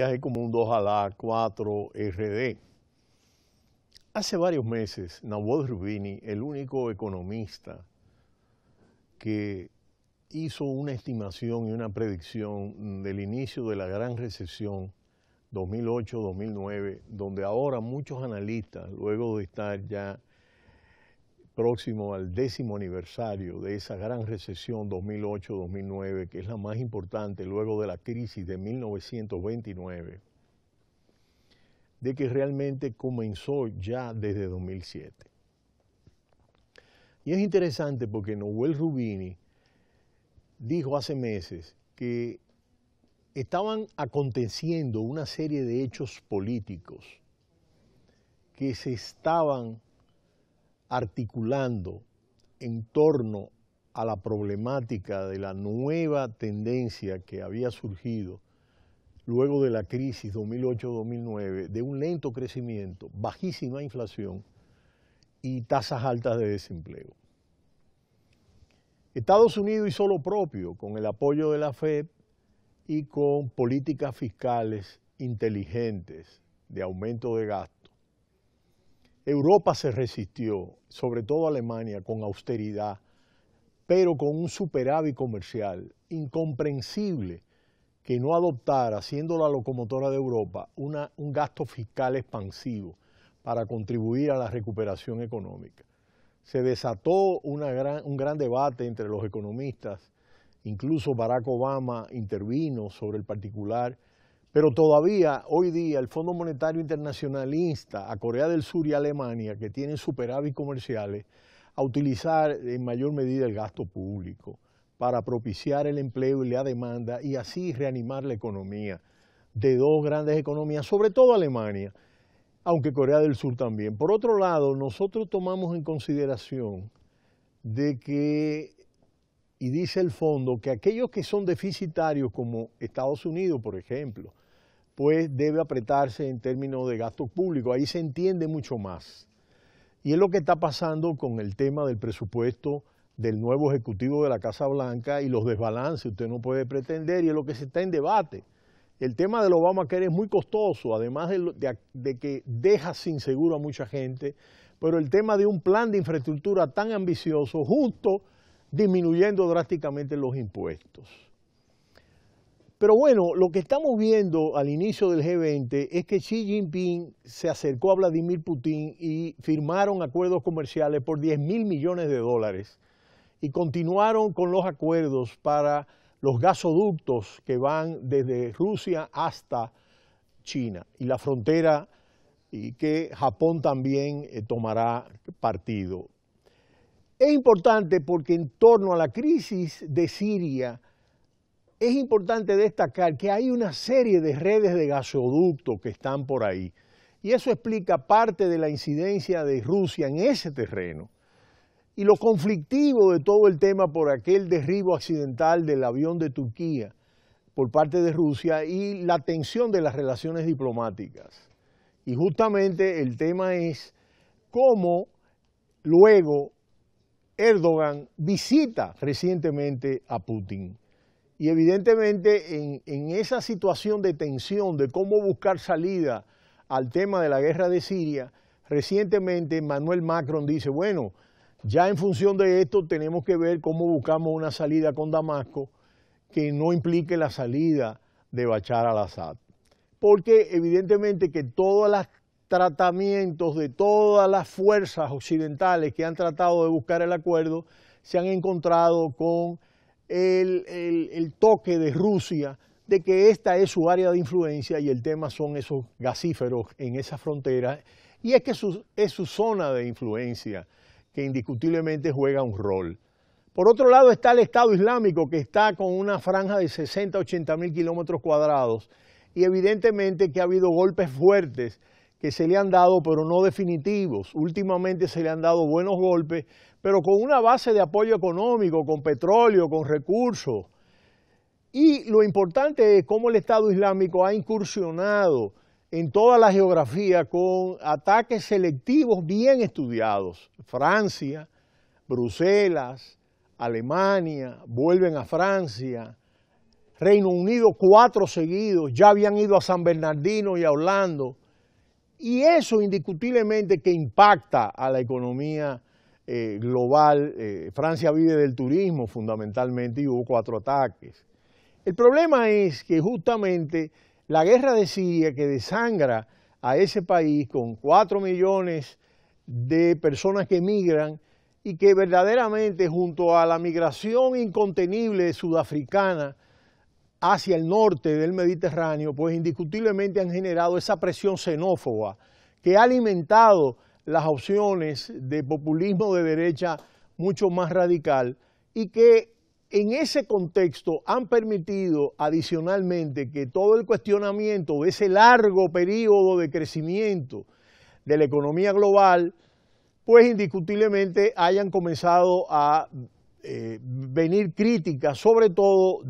es como un 2 a 4 RD. Hace varios meses, Nawod Rubini, el único economista que hizo una estimación y una predicción del inicio de la gran recesión 2008-2009, donde ahora muchos analistas, luego de estar ya próximo al décimo aniversario de esa gran recesión 2008-2009, que es la más importante luego de la crisis de 1929, de que realmente comenzó ya desde 2007. Y es interesante porque Noel Rubini dijo hace meses que estaban aconteciendo una serie de hechos políticos que se estaban articulando en torno a la problemática de la nueva tendencia que había surgido luego de la crisis 2008-2009, de un lento crecimiento, bajísima inflación y tasas altas de desempleo. Estados Unidos hizo lo propio con el apoyo de la FED y con políticas fiscales inteligentes de aumento de gasto Europa se resistió, sobre todo Alemania, con austeridad, pero con un superávit comercial incomprensible que no adoptara, siendo la locomotora de Europa, un gasto fiscal expansivo para contribuir a la recuperación económica. Se desató un gran debate entre los economistas, incluso Barack Obama intervino sobre el particular pero todavía hoy día el Fondo Monetario Internacional insta a Corea del Sur y Alemania, que tienen superávit comerciales, a utilizar en mayor medida el gasto público para propiciar el empleo y la demanda y así reanimar la economía de dos grandes economías, sobre todo Alemania, aunque Corea del Sur también. Por otro lado, nosotros tomamos en consideración de que, y dice el fondo, que aquellos que son deficitarios como Estados Unidos, por ejemplo, pues debe apretarse en términos de gastos públicos. Ahí se entiende mucho más. Y es lo que está pasando con el tema del presupuesto del nuevo Ejecutivo de la Casa Blanca y los desbalances. Usted no puede pretender y es lo que se está en debate. El tema del Obamacare es muy costoso, además de, que deja sin seguro a mucha gente, pero el tema de un plan de infraestructura tan ambicioso, justo disminuyendo drásticamente los impuestos. Pero bueno, lo que estamos viendo al inicio del G20 es que Xi Jinping se acercó a Vladimir Putin y firmaron acuerdos comerciales por 10 mil millones de dólares y continuaron con los acuerdos para los gasoductos que van desde Rusia hasta China y la frontera y que Japón también eh, tomará partido. Es importante porque en torno a la crisis de Siria, es importante destacar que hay una serie de redes de gasoducto que están por ahí. Y eso explica parte de la incidencia de Rusia en ese terreno. Y lo conflictivo de todo el tema por aquel derribo accidental del avión de Turquía por parte de Rusia y la tensión de las relaciones diplomáticas. Y justamente el tema es cómo luego Erdogan visita recientemente a Putin. Y evidentemente en, esa situación de tensión de cómo buscar salida al tema de la guerra de Siria, recientemente Manuel Macron dice, bueno, ya en función de esto tenemos que ver cómo buscamos una salida con Damasco que no implique la salida de Bachar al-Assad. Porque evidentemente que todos los tratamientos de todas las fuerzas occidentales que han tratado de buscar el acuerdo se han encontrado con el, toque de Rusia de que esta es su área de influencia y el tema son esos gasíferos en esa frontera y es que es su zona de influencia que indiscutiblemente juega un rol. Por otro lado está el Estado Islámico que está con una franja de 60, 80 mil kilómetros cuadrados y evidentemente que ha habido golpes fuertes que se le han dado, pero no definitivos. Últimamente se le han dado buenos golpes, pero con una base de apoyo económico, con petróleo, con recursos. Y lo importante es cómo el Estado Islámico ha incursionado en toda la geografía con ataques selectivos bien estudiados. Francia, Bruselas, Alemania, vuelven a Francia, Reino Unido cuatro seguidos, ya habían ido a San Bernardino y a Orlando. Y eso indiscutiblemente que impacta a la economía eh, global. Eh, Francia vive del turismo fundamentalmente y hubo cuatro ataques. El problema es que justamente la guerra de Siria que desangra a ese país con cuatro millones de personas que emigran y que verdaderamente junto a la migración incontenible sudafricana hacia el norte del Mediterráneo, pues indiscutiblemente han generado esa presión xenófoba que ha alimentado las opciones de populismo de derecha mucho más radical y que en ese contexto han permitido adicionalmente que todo el cuestionamiento de ese largo periodo de crecimiento de la economía global, pues indiscutiblemente hayan comenzado a eh, venir críticas, sobre todo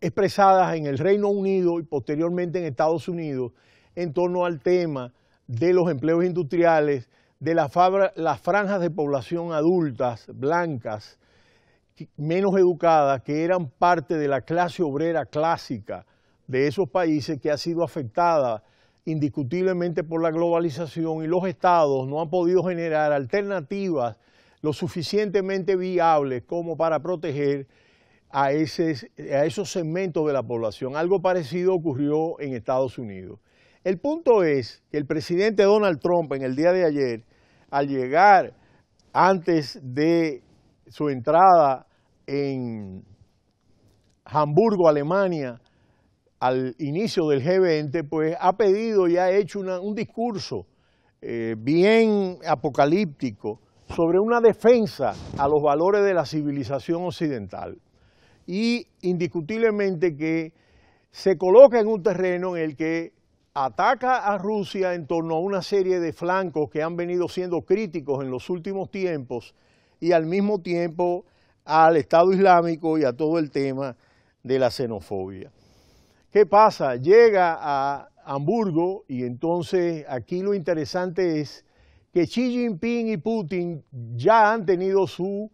expresadas en el Reino Unido y posteriormente en Estados Unidos en torno al tema de los empleos industriales, de las franjas de población adultas, blancas, menos educadas, que eran parte de la clase obrera clásica de esos países que ha sido afectada indiscutiblemente por la globalización y los estados no han podido generar alternativas lo suficientemente viables como para proteger a, esos segmentos de la población. Algo parecido ocurrió en Estados Unidos. El punto es que el presidente Donald Trump en el día de ayer, al llegar antes de su entrada en Hamburgo, Alemania, al inicio del G20, pues ha pedido y ha hecho un discurso eh, bien apocalíptico sobre una defensa a los valores de la civilización occidental y indiscutiblemente que se coloca en un terreno en el que ataca a Rusia en torno a una serie de flancos que han venido siendo críticos en los últimos tiempos y al mismo tiempo al Estado Islámico y a todo el tema de la xenofobia. ¿Qué pasa? Llega a Hamburgo y entonces aquí lo interesante es que Xi Jinping y Putin ya han tenido su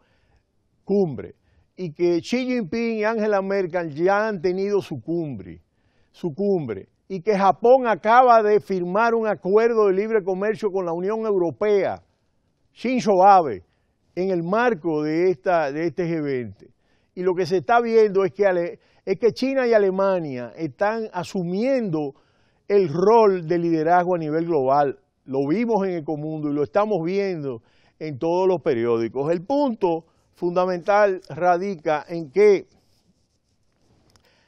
cumbre y que Xi Jinping y Angela Merkel ya han tenido su cumbre, su cumbre, y que Japón acaba de firmar un acuerdo de libre comercio con la Unión Europea, Shinzo Abe, en el marco de, esta, de este G20. Y lo que se está viendo es que, es que China y Alemania están asumiendo el rol de liderazgo a nivel global. Lo vimos en el Comundo y lo estamos viendo en todos los periódicos. El punto fundamental radica en que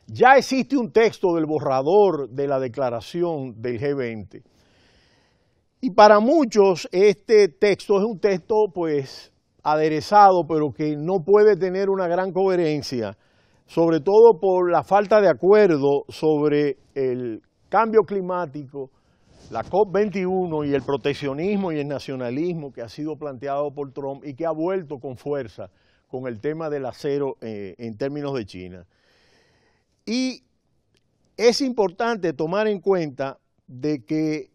ya existe un texto del borrador de la declaración del G20. Y para muchos este texto es un texto pues aderezado, pero que no puede tener una gran coherencia, sobre todo por la falta de acuerdo sobre el cambio climático la COP21 y el proteccionismo y el nacionalismo que ha sido planteado por Trump y que ha vuelto con fuerza con el tema del acero eh, en términos de China. Y es importante tomar en cuenta de que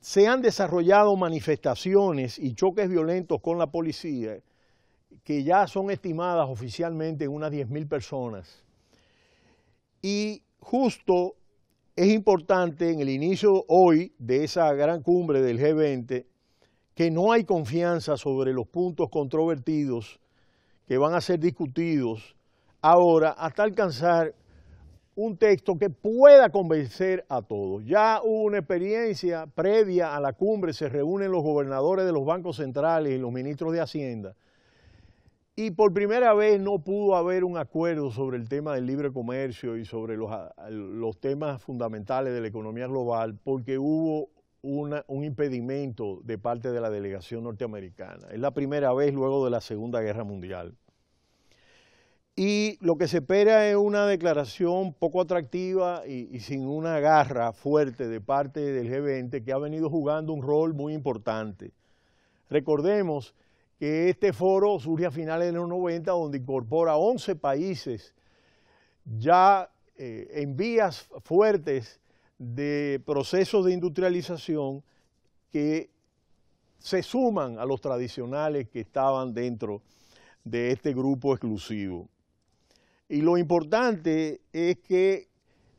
se han desarrollado manifestaciones y choques violentos con la policía que ya son estimadas oficialmente en unas 10.000 personas. Y justo es importante en el inicio hoy de esa gran cumbre del G20 que no hay confianza sobre los puntos controvertidos que van a ser discutidos ahora hasta alcanzar un texto que pueda convencer a todos. Ya hubo una experiencia previa a la cumbre, se reúnen los gobernadores de los bancos centrales y los ministros de Hacienda y por primera vez no pudo haber un acuerdo sobre el tema del libre comercio y sobre los, temas fundamentales de la economía global porque hubo un impedimento de parte de la delegación norteamericana. Es la primera vez luego de la Segunda Guerra Mundial. Y lo que se espera es una declaración poco atractiva y, y sin una garra fuerte de parte del G20 que ha venido jugando un rol muy importante. Recordemos que este foro surge a finales de los 90, donde incorpora 11 países ya eh, en vías fuertes de procesos de industrialización que se suman a los tradicionales que estaban dentro de este grupo exclusivo. Y lo importante es que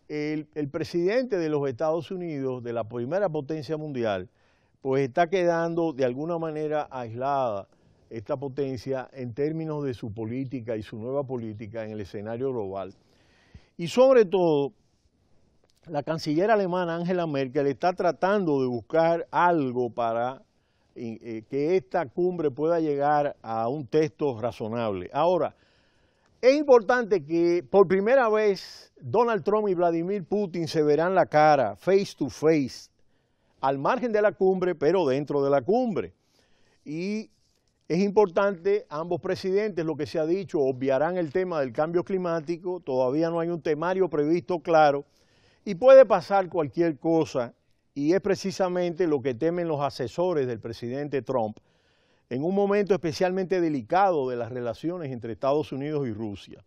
el, presidente de los Estados Unidos, de la primera potencia mundial, pues está quedando de alguna manera aislada esta potencia en términos de su política y su nueva política en el escenario global. Y sobre todo, la canciller alemana Angela Merkel está tratando de buscar algo para eh, eh, que esta cumbre pueda llegar a un texto razonable. Ahora, es importante que por primera vez Donald Trump y Vladimir Putin se verán la cara face to face, al margen de la cumbre, pero dentro de la cumbre. Y es importante, ambos presidentes, lo que se ha dicho, obviarán el tema del cambio climático, todavía no hay un temario previsto claro, y puede pasar cualquier cosa, y es precisamente lo que temen los asesores del presidente Trump, en un momento especialmente delicado de las relaciones entre Estados Unidos y Rusia.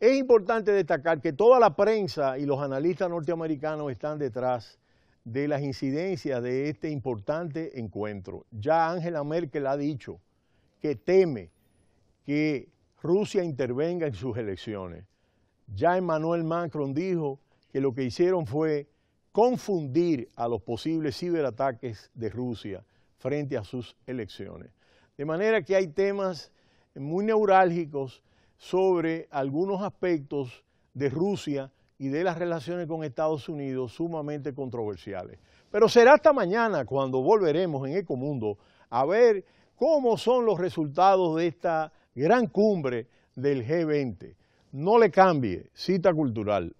Es importante destacar que toda la prensa y los analistas norteamericanos están detrás de las incidencias de este importante encuentro. Ya Angela Merkel ha dicho que teme que Rusia intervenga en sus elecciones. Ya Emmanuel Macron dijo que lo que hicieron fue confundir a los posibles ciberataques de Rusia frente a sus elecciones. De manera que hay temas muy neurálgicos sobre algunos aspectos de Rusia y de las relaciones con Estados Unidos sumamente controversiales. Pero será hasta mañana cuando volveremos en Ecomundo a ver cómo son los resultados de esta gran cumbre del G20. No le cambie, cita cultural.